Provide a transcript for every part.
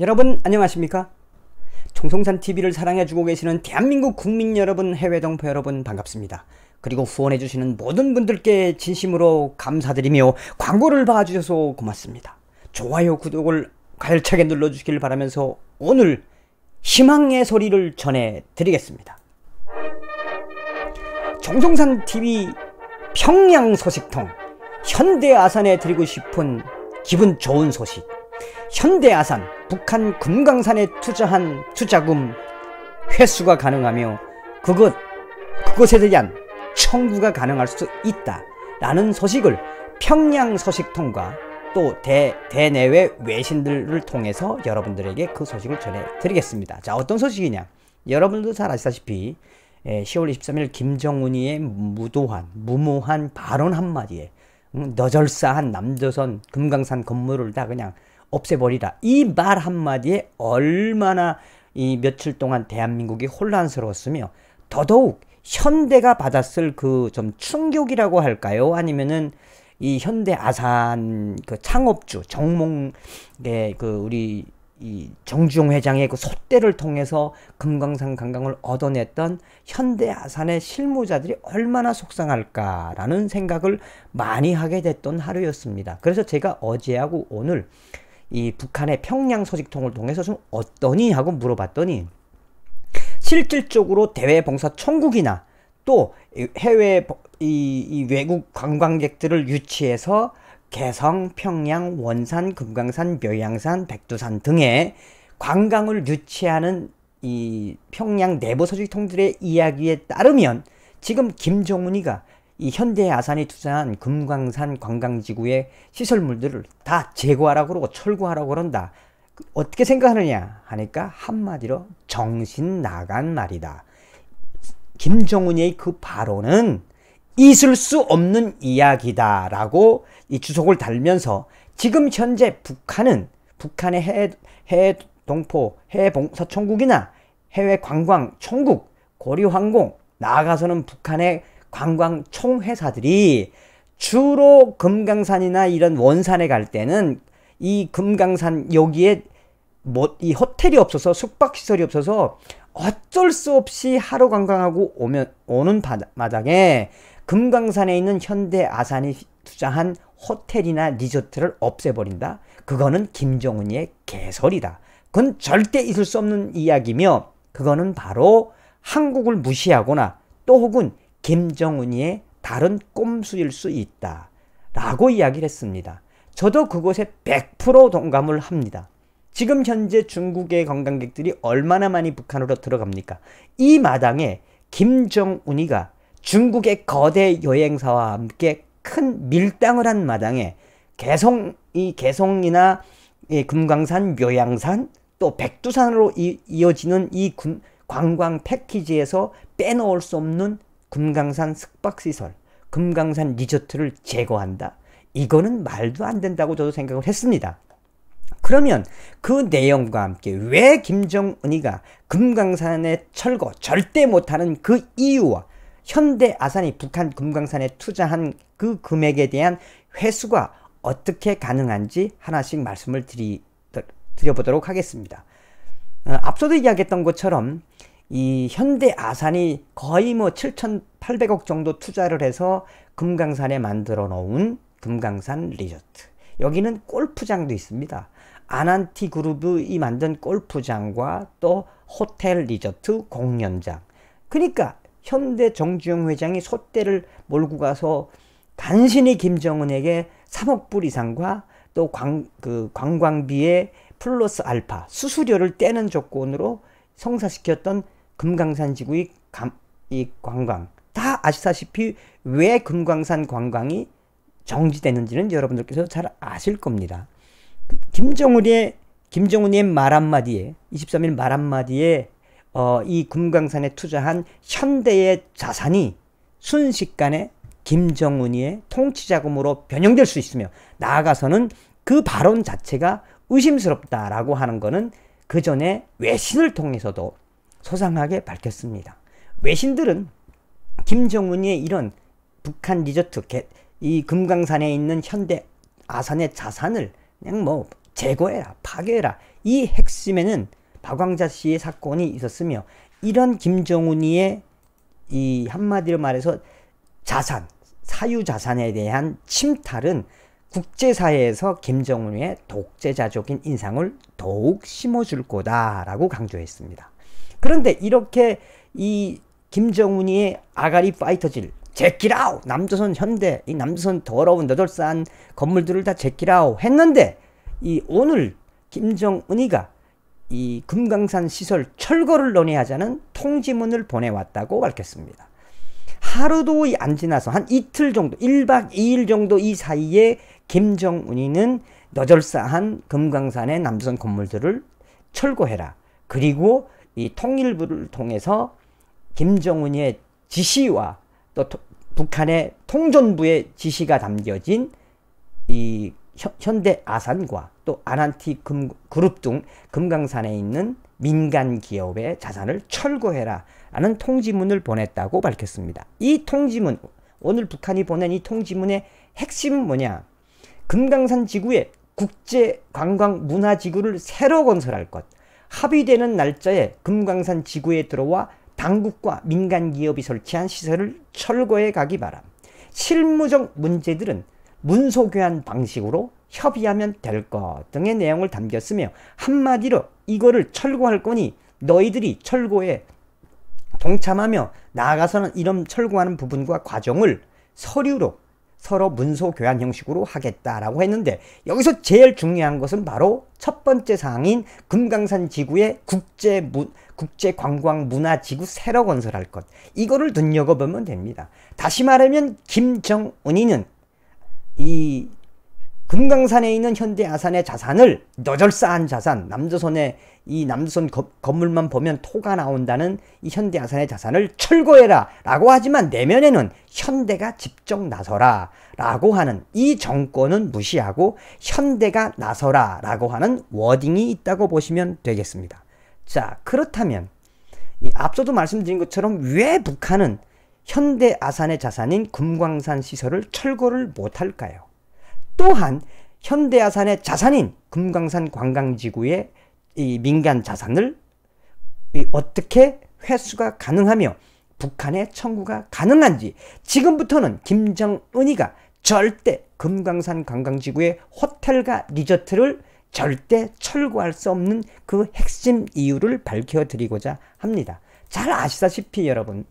여러분 안녕하십니까? 총성산 TV를 사랑해주고 계시는 대한민국 국민 여러분, 해외 동포 여러분 반갑습니다. 그리고 후원해주시는 모든 분들께 진심으로 감사드리며 광고를 봐주셔서 고맙습니다. 좋아요, 구독을 가열차게 눌러주시길 바라면서 오늘 희망의 소리를 전해드리겠습니다. 정성산 TV 평양 소식통 현대 아산에 드리고 싶은 기분 좋은 소식 현대아산, 북한 금강산에 투자한 투자금 회수가 가능하며 그것, 그것에 대한 청구가 가능할 수 있다 라는 소식을 평양 소식통과 또 대, 대내외 외신들을 통해서 여러분들에게 그 소식을 전해드리겠습니다. 자 어떤 소식이냐 여러분도 잘 아시다시피 10월 예, 23일 김정은이의 무도한 무모한 발언 한마디에 음, 너절사한 남조선 금강산 건물을 다 그냥 없애버리라. 이말 한마디에 얼마나 이 며칠 동안 대한민국이 혼란스러웠으며 더더욱 현대가 받았을 그 좀 충격이라고 할까요? 아니면은 이 현대 아산 그 창업주 정몽의 네, 그 우리 이 정주영 회장의 그 소대를 통해서 금강산 관광을 얻어냈던 현대 아산의 실무자들이 얼마나 속상할까라는 생각을 많이 하게 됐던 하루였습니다. 그래서 제가 어제하고 오늘 이 북한의 평양 소식통을 통해서 좀 어떠니 하고 물어봤더니 실질적으로 대외 봉사 천국이나 또 해외 이, 이 외국 관광객들을 유치해서 개성, 평양, 원산, 금강산, 묘양산, 백두산 등의 관광을 유치하는 이 평양 내부 소식통들의 이야기에 따르면 지금 김정은이가 이 현대 아산이 투자한 금강산 관광지구의 시설물들을 다 제거하라고 그러고 철거하라고 그런다. 그 어떻게 생각하느냐 하니까 한마디로 정신 나간 말이다. 김정은의 그 발언은 있을 수 없는 이야기다라고 이 주석을 달면서 지금 현재 북한은 북한의 해 해외 동포, 해외 봉사총국이나 해외 관광 총국, 고려항공 나아가서는 북한의 관광 총회사들이 주로 금강산이나 이런 원산에 갈 때는 이 금강산 여기에 뭐 이 호텔이 없어서 숙박시설이 없어서 어쩔 수 없이 하루 관광하고 오면 오는 바다, 마당에 금강산에 있는 현대 아산이 투자한 호텔이나 리조트를 없애버린다. 그거는 김정은의 개설이다. 그건 절대 있을 수 없는 이야기며 그거는 바로 한국을 무시하거나 또 혹은 김정은이의 다른 꼼수일 수 있다. 라고 이야기를 했습니다. 저도 그곳에 100% 동감을 합니다. 지금 현재 중국의 관광객들이 얼마나 많이 북한으로 들어갑니까? 이 마당에 김정은이가 중국의 거대 여행사와 함께 큰 밀당을 한 마당에 개성, 이 개성이나 이 금강산, 묘양산, 또 백두산으로 이, 어지는이 관광 패키지에서 빼놓을 수 없는 금강산 숙박시설, 금강산 리조트를 제거한다. 이거는 말도 안 된다고 저도 생각을 했습니다. 그러면 그 내용과 함께 왜 김정은이가 금강산의 철거 절대 못하는 그 이유와 현대 아산이 북한 금강산에 투자한 그 금액에 대한 회수가 어떻게 가능한지 하나씩 말씀을 드리, 드려보도록 하겠습니다. 어, 앞서도 이야기했던 것처럼 이 현대 아산이 거의 뭐 7,800억 정도 투자를 해서 금강산에 만들어 놓은 금강산 리조트. 여기는 골프장도 있습니다. 아난티 그룹이 만든 골프장과 또 호텔 리조트 공연장. 그러니까 현대 정주영 회장이 소떼를 몰고 가서 간신히 김정은에게 3억 불 이상과 또 광, 그 관광비에 플러스 알파 수수료를 떼는 조건으로 성사시켰던 금강산 지구의 감, 이 관광 다 아시다시피 왜 금강산 관광이 정지되는지는 여러분들께서 잘 아실 겁니다. 김정은의 김정은의 말 한마디에 23일 말 한마디에 어, 이 금강산에 투자한 현대의 자산이 순식간에 김정은이의 통치 자금으로 변형될 수 있으며 나아가서는 그 발언 자체가 의심스럽다라고 하는 것은 그 전에 외신을 통해서도 소상하게 밝혔습니다. 외신들은 김정은의 이런 북한 리조트 이 금강산에 있는 현대 아산의 자산을 그냥 뭐 제거해라 파괴해라 이 핵심에는 박광자 씨의 사건이 있었으며 이런 김정은이의 이 한마디로 말해서 자산 사유 자산에 대한 침탈은 국제사회에서 김정은의 독재자적인 인상을 더욱 심어줄 거다라고 강조했습니다. 그런데 이렇게 이 김정은이의 아가리 파이터질 제키라우 남조선 현대 이 남조선 더러운 너덜산 건물들을 다 제키라우 했는데 이 오늘 김정은이가 이 금강산 시설 철거를 논의하자는 통지문을 보내왔다고 밝혔습니다. 하루도 안 지나서 한 이틀 정도 1박 2일 정도 이 사이에 김정은이는 너절사한 금강산의 남조선 건물들을 철거해라. 그리고 이 통일부를 통해서 김정은의 지시와 또 토, 북한의 통전부의 지시가 담겨진 이 현대 아산과 또 아난티 금, 그룹 등 금강산에 있는 민간 기업의 자산을 철거해라 라는 통지문을 보냈다고 밝혔습니다. 이 통지문, 오늘 북한이 보낸 이 통지문의 핵심은 뭐냐? 금강산 지구에 국제 관광 문화 지구를 새로 건설할 것. 합의되는 날짜에 금강산 지구에 들어와 당국과 민간 기업이 설치한 시설을 철거해 가기 바람. 실무적 문제들은 문서교환 방식으로 협의하면 될 것 등의 내용을 담겼으며 한마디로 이거를 철거할 거니 너희들이 철거에 동참하며 나아가서는 이런 철거하는 부분과 과정을 서류로 서로 문서 교환 형식으로 하겠다라고 했는데 여기서 제일 중요한 것은 바로 첫 번째 사항인 금강산 지구의 국제 문, 국제 관광 문화 지구 새로 건설할 것 이거를 눈여겨보면 됩니다. 다시 말하면 김정은이는 이 금강산에 있는 현대 아산의 자산을 너절 쌓한 자산, 남조선의 이 남조선 거, 건물만 보면 토가 나온다는 이 현대 아산의 자산을 철거해라 라고 하지만 내면에는 현대가 직접 나서라 라고 하는 이 정권은 무시하고 현대가 나서라 라고 하는 워딩이 있다고 보시면 되겠습니다. 자, 그렇다면 앞서도 말씀드린 것처럼 왜 북한은 현대 아산의 자산인 금광산 시설을 철거를 못할까요? 또한 현대아산의 자산인 금강산 관광지구의 이 민간 자산을 어떻게 회수가 가능하며 북한의 청구가 가능한지 지금부터는 김정은이가 절대 금강산 관광지구의 호텔과 리조트를 절대 철거할 수 없는 그 핵심 이유를 밝혀드리고자 합니다. 잘 아시다시피 여러분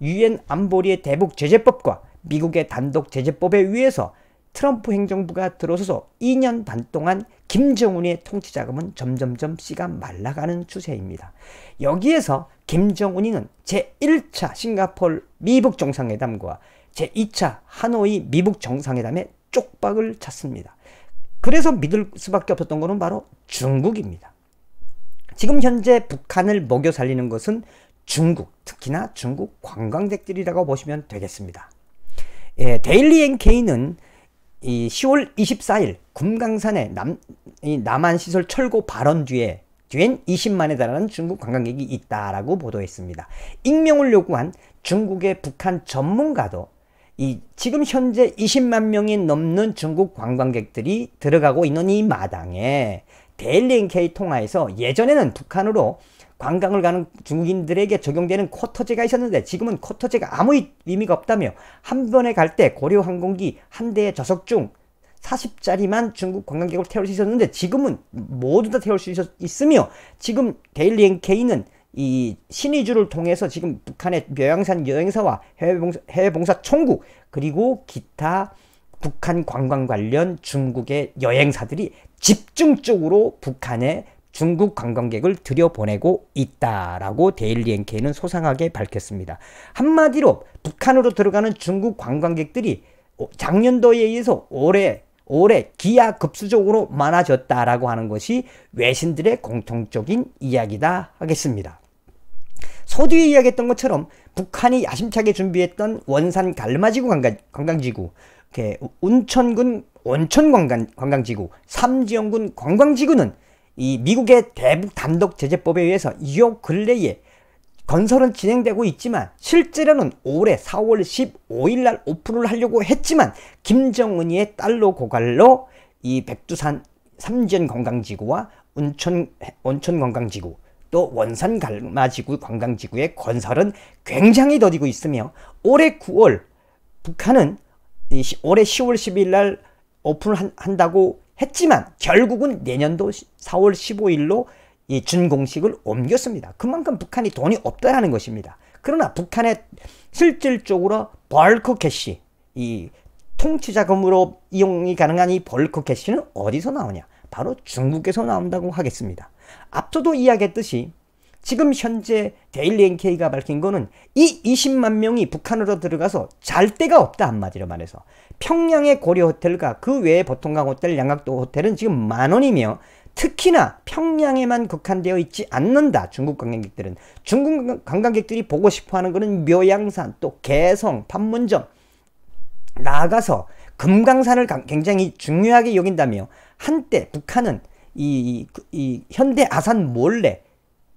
유엔 안보리의 대북 제재법과 미국의 단독 제재법에 의해서 트럼프 행정부가 들어서서 2년 반 동안 김정은의 통치 자금은 점점점 씨가 말라가는 추세입니다. 여기에서 김정은이는 제1차 싱가폴 미북 정상회담과 제2차 하노이 미북 정상회담에 쪽박을 찼습니다. 그래서 믿을 수밖에 없었던 것은 바로 중국입니다. 지금 현재 북한을 먹여 살리는 것은 중국, 특히나 중국 관광객들이라고 보시면 되겠습니다. 예, 데일리 NK는 이 10월 24일 금강산의 남, 이 남한 시설 철거 발언 뒤에 뒤엔 20만에 달하는 중국 관광객이 있다라고 보도했습니다. 익명을 요구한 중국의 북한 전문가도 이 지금 현재 20만 명이 넘는 중국 관광객들이 들어가고 있는 이 마당에 데일리 NK 통화에서 예전에는 북한으로 관광을 가는 중국인들에게 적용되는 쿼터제가 있었는데 지금은 쿼터제가 아무 의미가 없다며 한 번에 갈 때 고려 항공기 한 대의 좌석 중4 0자리만 중국 관광객을 태울 수 있었는데 지금은 모두 다 태울 수 있었, 으며 지금 데일리 NK는 이 신의주를 통해서 지금 북한의 묘양산 여행사와 해외봉사, 해외봉사 총국 그리고 기타 북한 관광 관련 중국의 여행사들이 집중적으로 북한에 중국 관광객을 들여보내고 있다라고 데일리엔케이는 소상하게 밝혔습니다. 한마디로 북한으로 들어가는 중국 관광객들이 작년도에 의해서 올해 올해 기하급수적으로 많아졌다라고 하는 것이 외신들의 공통적인 이야기다 하겠습니다. 서두에 이야기했던 것처럼 북한이 야심차게 준비했던 원산 갈마지구 관광, 지구 운천군 원천 관광지구, 삼지연군 관광지구는 이 미국의 대북 단독 제재법에 의해서 요 근래에 건설은 진행되고 있지만 실제로는 올해 4월 15일 날 오픈을 하려고 했지만 김정은이의 딸로 고갈로 이 백두산 삼전 관광지구와 온천 온천 관광지구 또 원산 갈마지구 관광지구의 건설은 굉장히 더디고 있으며 올해 9월 북한은 올해 10월 12일 날 오픈을 한, 한다고 했지만 결국은 내년도 4월 15일로 이 준공식을 옮겼습니다. 그만큼 북한이 돈이 없다라는 것입니다. 그러나 북한의 실질적으로 벌크 캐시, 이 통치 자금으로 이용이 가능한 이 벌크 캐시는 어디서 나오냐? 바로 중국에서 나온다고 하겠습니다. 앞서도 이야기했듯이 지금 현재 데일리 NK가 밝힌 거는 이 20만 명이 북한으로 들어가서 잘 데가 없다 한마디로 말해서 평양의 고려 호텔과 그 외의 보통강 호텔, 양각도 호텔은 지금 만 원이며 특히나 평양에만 국한되어 있지 않는다. 중국 관광객들은 중국 관광객들이 보고 싶어하는 것은 묘양산, 또 개성, 판문점 나아가서 금강산을 굉장히 중요하게 여긴다며 한때 북한은 이, 이, 그, 이 현대 아산 몰래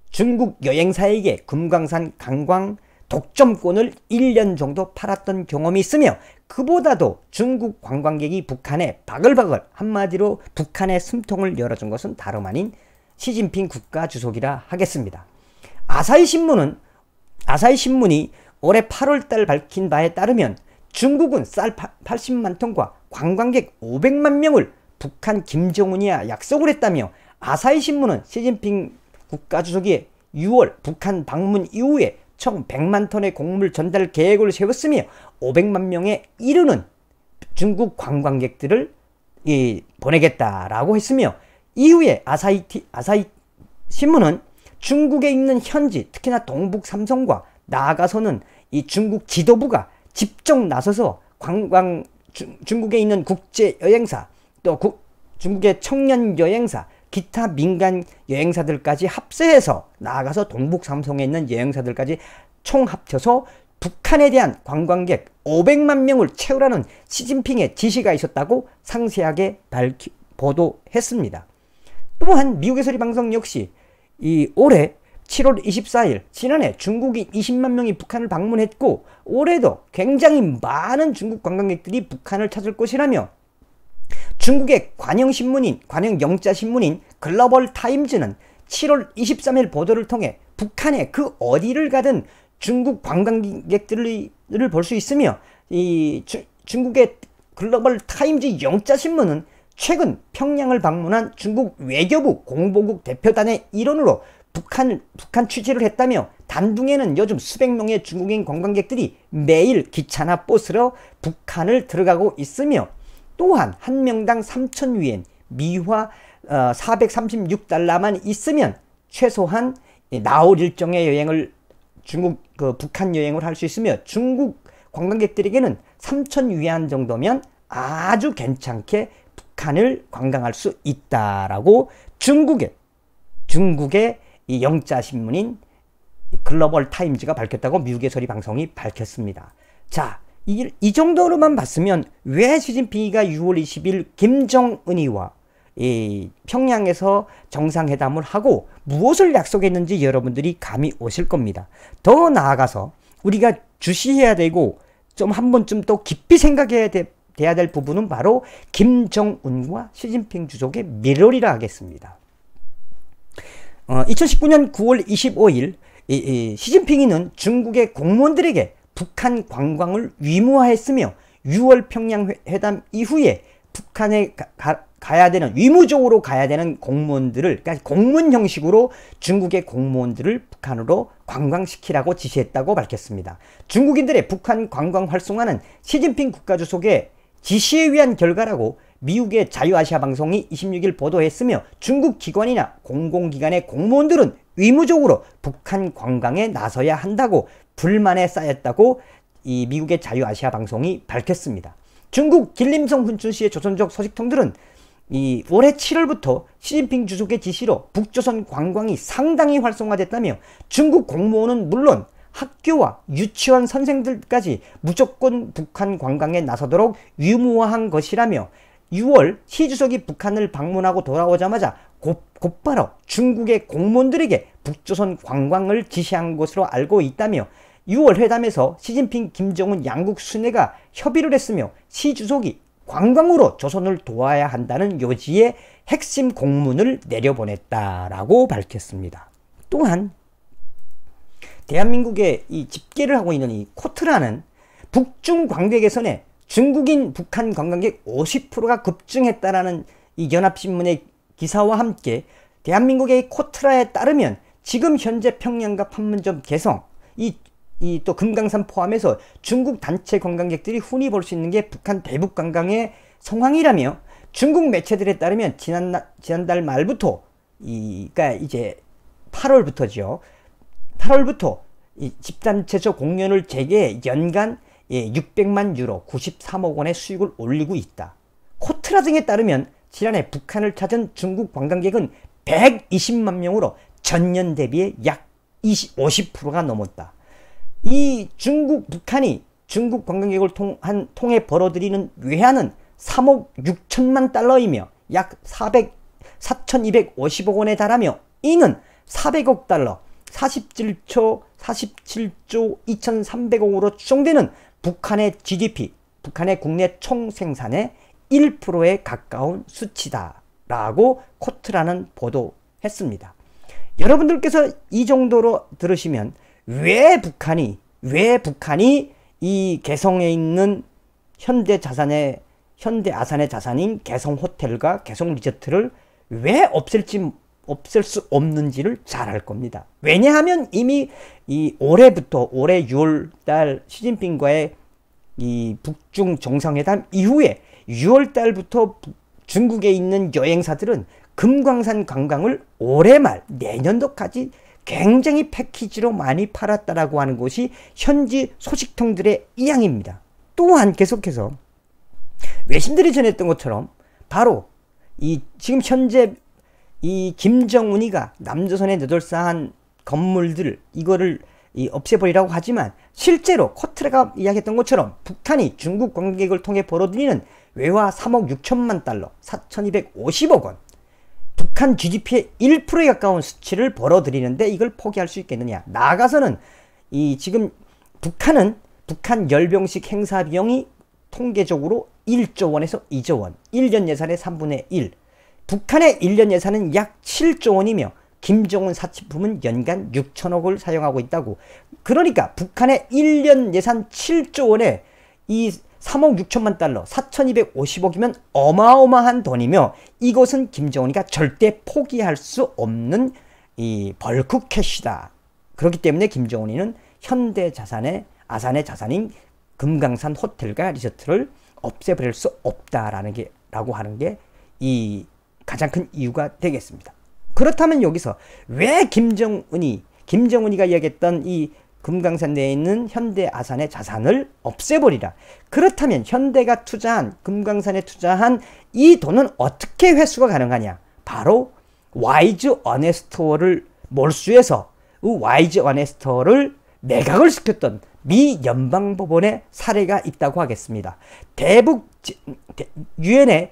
중국 여행사에게 금강산 관광 독점권을 1년 정도 팔았던 경험이 있으며 그보다도 중국 관광객이 북한에 바글바글 한마디로 북한의 숨통을 열어준 것은 다름 아닌 시진핑 국가 주석이라 하겠습니다. 아사히 신문은 아사히 신문이 올해 8월달 밝힌 바에 따르면 중국은 쌀 80만 톤과 관광객 500만 명을 북한 김정은이야 약속을 했다며 아사히 신문은 시진핑 국가주석이 6월 북한 방문 이후에 총 100만 톤의 곡물 전달 계획을 세웠으며 500만 명에 이르는 중국 관광객들을 이, 보내겠다라고 했으며 이후에 아사히티, 아사히 신문은 중국에 있는 현지 특히나 동북 삼성과 나아가서는 이 중국 지도부가 직접 나서서 관광 중, 중국에 있는 국제 여행사 또 국, 중국의 청년 여행사 기타 민간 여행사들까지 합세해서 나아가서 동북 삼성에 있는 여행사들까지 총 합쳐서 북한에 대한 관광객 500만 명을 채우라는 시진핑의 지시가 있었다고 상세하게 밝히, 보도했습니다. 또한 미국의 소리 방송 역시 이 올해 7월 24일 지난해 중국이 20만 명이 북한을 방문했고 올해도 굉장히 많은 중국 관광객들이 북한을 찾을 것이라며 중국의 관영신문인, 관영영자신문인 글로벌 타임즈는 7월 23일 보도를 통해 북한의 그 어디를 가든 중국 관광객들을 볼 수 있으며 이 주, 중국의 글로벌 타임즈 영자신문은 최근 평양을 방문한 중국 외교부 공보국 대표단의 일원으로 북한, 북한 취재를 했다며 단둥에는 요즘 수백 명의 중국인 관광객들이 매일 기차나 버스로 북한을 들어가고 있으며 또한 한 명당 3천 위엔 미화 436달러만 어, 있으면 최소한 나홀 일정의 여행을 중국 그 북한 여행을 할 수 있으며 중국 관광객들에게는 3천 위안 정도면 아주 괜찮게 북한을 관광할 수 있다라고 중국의 중국의 이 영자 신문인 글로벌 타임즈가 밝혔다고 미국의 소리 방송이 밝혔습니다. 자, 이, 이 정도로만 봤으면 왜 시진핑이가 6월 20일 김정은이와 이 평양에서 정상회담을 하고 무엇을 약속했는지 여러분들이 감이 오실 겁니다. 더 나아가서 우리가 주시해야 되고 좀 한 번쯤 또 깊이 생각해야 돼, 돼야 될 부분은 바로 김정은과 시진핑 주석의 밀월리라 하겠습니다. 어, 2019년 9월 25일 이, 이, 시진핑이는 중국의 공무원들에게 북한 관광을 위무화했으며 6월 평양 회담 이후에 북한에 가, 야 되는 위무적으로 가야 되는 공무원들을 그러니까 공문 형식으로 중국의 공무원들을 북한으로 관광시키라고 지시했다고 밝혔습니다. 중국인들의 북한 관광 활성화는 시진핑 국가주석의 지시에 의한 결과라고 미국의 자유아시아 방송이 26일 보도했으며 중국 기관이나 공공기관의 공무원들은 의무적으로 북한 관광에 나서야 한다고 불만에 쌓였다고 이 미국의 자유아시아 방송이 밝혔습니다. 중국 길림성 훈춘시의 조선족 소식통들은 이 올해 7월부터 시진핑 주석의 지시로 북조선 관광이 상당히 활성화됐다며 중국 공무원은 물론 학교와 유치원 선생들까지 무조건 북한 관광에 나서도록 유무화한 것이라며 6월 시 주석이 북한을 방문하고 돌아오자마자 곧, 곧바로 중국의 공무원들에게 북조선 관광을 지시한 것으로 알고 있다며 6월 회담에서 시진핑 김정은 양국 순회가 협의를 했으며 시 주석이 관광으로 조선을 도와야 한다는 요지의 핵심 공문을 내려보냈다라고 밝혔습니다. 또한 대한민국의 이 집계를 하고 있는 이 코트라는 북중 광대 개선에 중국인 북한 관광객 50%가 급증했다라는 이 연합신문의 기사와 함께 대한민국의 코트라에 따르면 지금 현재 평양과 판문점 개성 이이또 금강산 포함해서 중국 단체 관광객들이 흔히 볼 수 있는 게 북한 대북 관광의 성황이라며 중국 매체들에 따르면 지난 지난달 말부터 이가 그러니까 이제 8월부터죠. 8월부터 이집단체적 공연을 재개 연간 예, 600만 유로 93억 원의 수익을 올리고 있다. 코트라 등에 따르면 지난해 북한을 찾은 중국 관광객은 120만 명으로 전년 대비약 20, 50%가 넘었다. 이 중국 북한이 중국 관광객을 통한, 통해 벌어들이는 외환은 3억 6천만 달러이며 약 400, 4,250억 원에 달하며 이는 400억 달러, 47조, 47조 2,300억으로 추정되는 북한의 GDP, 북한의 국내 총 생산의 1%에 가까운 수치다라고 코트라는 보도했습니다. 여러분들께서 이 정도로 들으시면 왜 북한이 왜 북한이 이 개성에 있는 현대 자산의 현대 아산의 자산인 개성 호텔과 개성 리조트를 왜 없앨지 없을 수 없는지를 잘 알 겁니다. 왜냐하면 이미 이 올해부터 올해 6월달 시진핑과의 이 북중 정상회담 이후에 6월달부터 중국에 있는 여행사들은 금강산 관광을 올해 말 내년도까지 굉장히 패키지로 많이 팔았다라고 하는 것이 현지 소식통들의 이양입니다. 또한 계속해서 외신들이 전했던 것처럼 바로 이 지금 현재 이 김정은이가 남조선에 너덜사한 건물들 이거를 이 없애버리라고 하지만 실제로 코트레가 이야기했던 것처럼 북한이 중국 관객을 통해 벌어들이는 외화 3억 6천만 달러 4,250억 원 북한 GDP의 1%에 가까운 수치를 벌어들이는데 이걸 포기할 수 있겠느냐 나아가서는 이 지금 북한은 북한 열병식 행사 비용이 통계적으로 1조 원에서 2조 원 1년 예산의 3분의 1 북한의 1년 예산은 약 7조 원이며 김정은 사치품은 연간 6천억을 사용하고 있다고. 그러니까 북한의 1년 예산 7조 원에 이 3억 6천만 달러, 4,250억이면 어마어마한 돈이며 이것은 김정은이가 절대 포기할 수 없는 이 벌크 캐시다. 그렇기 때문에 김정은이는 현대 자산의 아산의 자산인 금강산 호텔과 리조트를 없애버릴 수 없다라는 게 라고 하는 게이 가장 큰 이유가 되겠습니다. 그렇다면 여기서 왜 김정은이 김정은이가 이야기했던 이 금강산 내에 있는 현대 아산의 자산을 없애버리라. 그렇다면 현대가 투자한 금강산에 투자한 이 돈은 어떻게 회수가 가능하냐? 바로 와이즈 어네스토어를 몰수해서 그 와이즈 어네스토어를 매각을 시켰던 미 연방법원의 사례가 있다고 하겠습니다. 대북 유엔의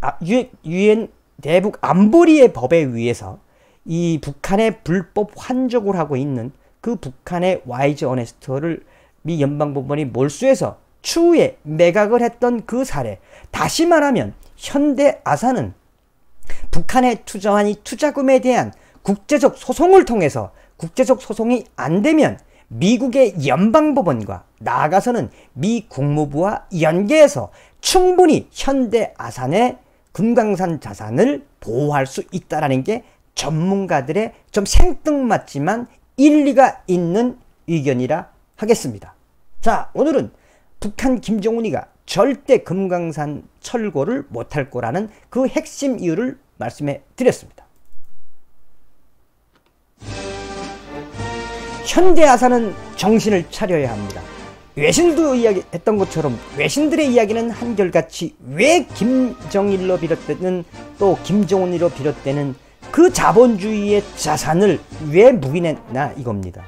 아, 유엔 대북 안보리의 법에 의해서 이 북한의 불법 환적을 하고 있는 그 북한의 와이즈 어네스트를 미 연방법원이 몰수해서 추후에 매각을 했던 그 사례 다시 말하면 현대 아산은 북한에 투자한 이 투자금에 대한 국제적 소송을 통해서 국제적 소송이 안 되면 미국의 연방법원과 나아가서는 미 국무부와 연계해서 충분히 현대 아산의 금강산 자산을 보호할 수 있다라는 게 전문가들의 좀 생뚱맞지만 일리가 있는 의견이라 하겠습니다. 자, 오늘은 북한 김정은이가 절대 금강산 철거를 못할 거라는 그 핵심 이유를 말씀해 드렸습니다. 현대 아산은 정신을 차려야 합니다. 외신도 이야기했던 것처럼 외신들의 이야기는 한결같이 왜 김정일로 비롯되는 또 김정은이로 비롯되는 그 자본주의의 자산을 왜 묵인했나 이겁니다.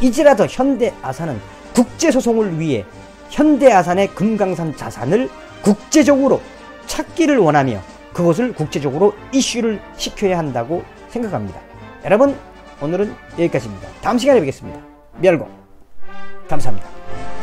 이제라도 현대아산은 국제소송을 위해 현대아산의 금강산 자산을 국제적으로 찾기를 원하며 그것을 국제적으로 이슈를 시켜야 한다고 생각합니다. 여러분 오늘은 여기까지입니다. 다음 시간에 뵙겠습니다. 멸공 감사합니다.